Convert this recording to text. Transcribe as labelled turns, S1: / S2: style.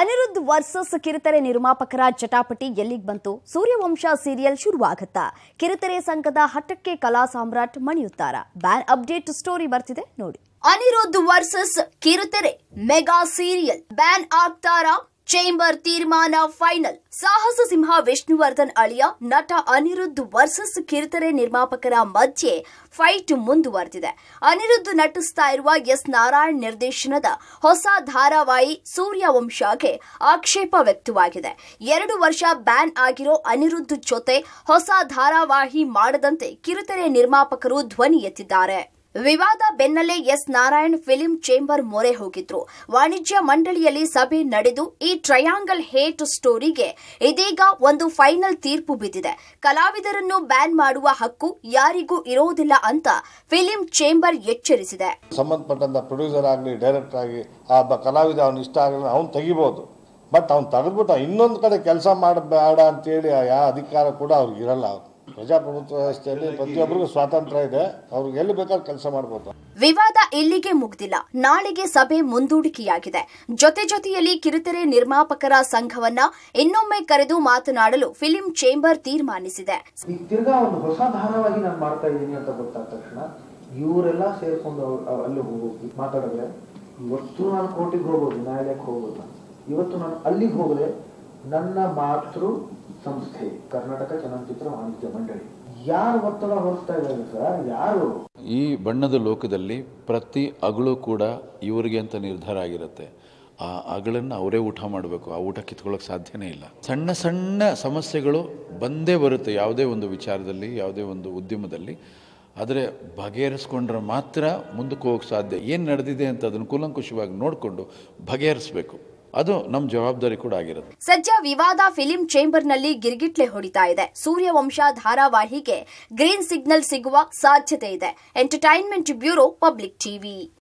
S1: Anirudh versus ಕಿರುತೆರೆ ನಿರ್ಮಾಪಕರ ಚಟಾಪಟಿ ಎಲ್ಲಿಗೆ ಬಂತು ಸೂರ್ಯವಂಶ ಸೀರಿಯಲ್ ಶುರುವಾಗತ್ತಾ ಕಿರುತೆರೆ ಸಂಘದ ಹಠಕ್ಕೆ ಕಲಾ ಸಾಮ್ರಾಟ್ ಮಣಿಯುತ್ತಾರ ಬ್ಯಾನ್ ಅಪ್ಡೇಟ್ ಸ್ಟೋರಿ ಬರ್ತಿದೆ ನೋಡಿ ಅನಿರುದ್ಧ ವರ್ಸಸ್ ಕಿರುತೆರೆ ಮೆಗಾ ಸೀರಿಯಲ್ ಬ್ಯಾನ್ ಆಗ್ತಾರಾ ಚೇಂಬರ್ ತೀರ್ಮಾನ ಫೈನಲ್ ಸಾಹಸ ಸಿಂಹ ವಿಷ್ಣುವರ್ಧನ್ ಅಳಿಯ ನಟ ಅನಿರುದ್ಧ ವರ್ಸಸ್ ಕಿರುತೆರೆ ನಿರ್ಮಾಪಕರ ಮಧ್ಯೆ ಫೈಟ್ ಮುಂದುವರೆದಿದೆ ಅನಿರುದ್ಧ ನಟಿಸ್ತಾ ಇರುವ ಎಸ್ ನಾರಾಯಣ್ ನಿರ್ದೇಶನದ ಹೊಸ ಧಾರಾವಾಹಿ ಸೂರ್ಯವಂಶಗೆ ಆಕ್ಷೇಪ ವ್ಯಕ್ತವಾಗಿದೆ ಎರಡು ವರ್ಷ ಬ್ಯಾನ್ ಆಗಿರೋ ಅನಿರುದ್ಧ್ ಜೊತೆ ಹೊಸ ಧಾರಾವಾಹಿ ಮಾಡದಂತೆ ಕಿರುತೆರೆ ನಿರ್ಮಾಪಕರು ಧ್ವನಿ ಎತ್ತಿದ್ದಾರೆ ವಿವಾದ ಬೆನ್ನಲ್ಲೇ ಎಸ್ ನಾರಾಯಣ್ ಫಿಲಿಂ ಚೇಂಬರ್ ಮೊರೆ ಹೋಗಿದ್ರು ವಾಣಿಜ್ಯ ಮಂಡಳಿಯಲ್ಲಿ ಸಭೆ ನಡೆದು ಈ ಟ್ರಯಾಂಗಲ್ ಹೇಟ್ ಸ್ಟೋರಿಗೆ ಇದೀಗ ಒಂದು ಫೈನಲ್ ತೀರ್ಪು ಬಿದ್ದಿದೆ ಕಲಾವಿದರನ್ನು ಬ್ಯಾನ್ ಮಾಡುವ ಹಕ್ಕು ಯಾರಿಗೂ ಇರೋದಿಲ್ಲ ಅಂತ ಫಿಲಿಂ ಚೇಂಬರ್ ಎಚ್ಚರಿಸಿದೆ
S2: ಸಂಬಂಧಪಟ್ಟಂತ ಪ್ರೊಡ್ಯೂಸರ್ ಆಗಲಿ ಡೈರೆಕ್ಟರ್ ಆಗಲಿ ಆ ಕಲಾವಿದ ಅವನು ಇಷ್ಟ ಆಗಲಿ ಅವನು ತೆಗಿಬಹುದು ಬಟ್ ಅವ್ನು ತೆಗೆದ್ಬಿಟ್ಟು ಇನ್ನೊಂದು ಕಡೆ ಕೆಲಸ ಮಾಡಬೇಡ ಅಂತೇಳಿ ಯಾವ ಅಧಿಕಾರ ಕೂಡ ಅವ್ರಿಗೆ ಇರಲ್ಲ ಅವ್ರು ಪ್ರಜಾಪ್ರಭುತ್ವ ವ್ಯವಸ್ಥೆಯಲ್ಲಿ ಪ್ರತಿಯೊಬ್ಬರಿಗೂ ಸ್ವಾತಂತ್ರ್ಯ ಇದೆ ಅವ್ರಿಗೆ ಎಲ್ಲಿ ಬೇಕಾದ್ರೂ ಕೆಲಸ ಮಾಡಬಹುದು
S1: ವಿವಾದ ಇಲ್ಲಿಗೆ ಮುಗ್ದಿಲ್ಲ ನಾಳೆಗೆ ಸಭೆ ಮುಂದೂಡಿಕೆಯಾಗಿದೆ ಜೊತೆ ಜೊತೆಯಲ್ಲಿ ಕಿರುತೆರೆ ನಿರ್ಮಾಪಕರ ಸಂಘವನ್ನ ಇನ್ನೊಮ್ಮೆ ಕರೆದು ಮಾತನಾಡಲು ಫಿಲಿಂ ಚೇಂಬರ್ ತೀರ್ಮಾನಿಸಿದೆ
S3: ತಿರ್ಗಾ ಒಂದು ಹೊಸ ಧಾರಾವಾಹಿ ನಾನು ಮಾಡ್ತಾ ಇದ್ದೀನಿ ಅಂತ ಗೊತ್ತಾದ ತಕ್ಷಣ ಇವರೆಲ್ಲ ಸೇರ್ಕೊಂಡು ಅಲ್ಲಿ ಹೋಗಿ ಮಾತಾಡಿದ್ರೆ ಇವತ್ತು ನಾನು ಕೋರ್ಟಿಗೆ ಹೋಗೋದು ನ್ಯಾಯಾಲಯಕ್ಕೆ ಹೋಗೋದು ಇವತ್ತು ನಾನು ಅಲ್ಲಿಗೆ ಹೋಗದೆ ನನ್ನ ಮಾತೃ ಸಂಸ್ಥೆ ಕರ್ನಾಟಕ ಚಲನಚಿತ್ರ ವಾಣಿಜ್ಯ ಮಂಡಳಿ ಯಾರು ಒತ್ತಡ ಹೊರಿಸ್ತಾ ಇದ್ದಾರೆ ಸರ್ ಯಾರು
S4: ಈ ಬಣ್ಣದ ಲೋಕದಲ್ಲಿ ಪ್ರತಿ ಅಗಳು ಕೂಡ ಇವರಿಗೆ ಅಂತ ನಿರ್ಧಾರ ಆಗಿರುತ್ತೆ ಆ ಅಗಳನ್ನು ಅವರೇ ಊಟ ಮಾಡಬೇಕು ಆ ಊಟ ಕಿತ್ಕೊಳ್ಳೋಕೆ ಸಾಧ್ಯನೇ ಇಲ್ಲ ಸಣ್ಣ ಸಣ್ಣ ಸಮಸ್ಯೆಗಳು ಬಂದೇ ಬರುತ್ತೆ ಯಾವುದೇ ಒಂದು ವಿಚಾರದಲ್ಲಿ ಯಾವುದೇ ಒಂದು ಉದ್ಯಮದಲ್ಲಿ ಆದರೆ ಬಗೆಹರಿಸ್ಕೊಂಡ್ರೆ ಮಾತ್ರ ಮುಂದಕ್ಕೆ ಹೋಗೋಕ್ಕೆ ಸಾಧ್ಯ ಏನು ನಡೆದಿದೆ ಅಂತ ಅದನ್ನು ಕೂಲಂಕುಷವಾಗಿ ನೋಡಿಕೊಂಡು ಬಗೆಹರಿಸ್ಬೇಕು ಅದು ನಮ್ಮ ಜವಾಬ್ದಾರಿ ಕೂಡ ಆಗಿರುತ್ತೆ
S1: ಸದ್ಯ ವಿವಾದ ಫಿಲಿಂ ಚೇಂಬರ್ ನಲ್ಲಿ ಗಿರ್ಗಿಟ್ಲೆ ಹೊಡಿತಾ ಇದೆ ಸೂರ್ಯವಂಶ ಧಾರಾವಾಹಿಗೆ ಗ್ರೀನ್ ಸಿಗ್ನಲ್ ಸಿಗುವ ಸಾಧ್ಯತೆ ಇದೆ ಎಂಟರ್ಟೈನ್ಮೆಂಟ್ ಬ್ಯೂರೋ ಪಬ್ಲಿಕ್ ಟಿವಿ